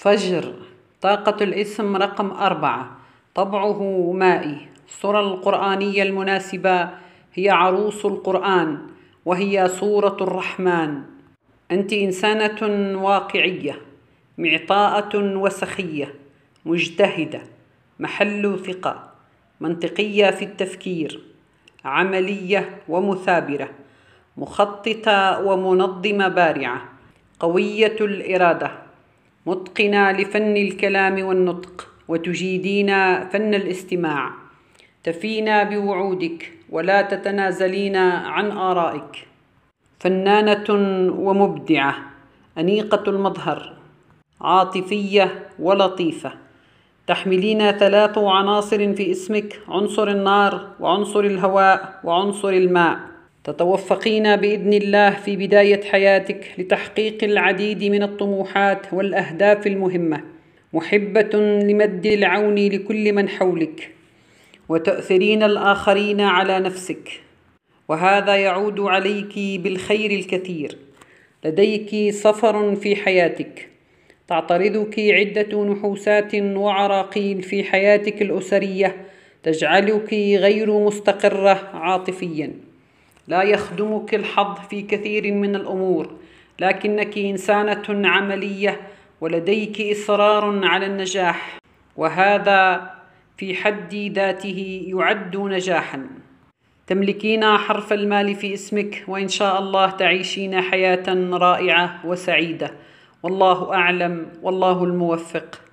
فجر طاقة الاسم رقم أربعة طبعه مائي الصورة القرآنية المناسبة هي عروس القرآن وهي صورة الرحمن أنت إنسانة واقعية معطاءة وسخية مجتهدة محل ثقة منطقية في التفكير عملية ومثابرة مخططة ومنظمة بارعة قوية الإرادة متقنا لفن الكلام والنطق وتجيدينا فن الاستماع تفينا بوعودك ولا تتنازلين عن آرائك فنانة ومبدعة أنيقة المظهر عاطفية ولطيفة تحملين ثلاث عناصر في اسمك عنصر النار وعنصر الهواء وعنصر الماء تتوفقين باذن الله في بدايه حياتك لتحقيق العديد من الطموحات والاهداف المهمه محبه لمد العون لكل من حولك وتؤثرين الاخرين على نفسك وهذا يعود عليك بالخير الكثير لديك سفر في حياتك تعترضك عده نحوسات وعراقيل في حياتك الاسريه تجعلك غير مستقره عاطفيا لا يخدمك الحظ في كثير من الامور لكنك انسانه عمليه ولديك اصرار على النجاح وهذا في حد ذاته يعد نجاحا تملكين حرف المال في اسمك وان شاء الله تعيشين حياه رائعه وسعيده والله اعلم والله الموفق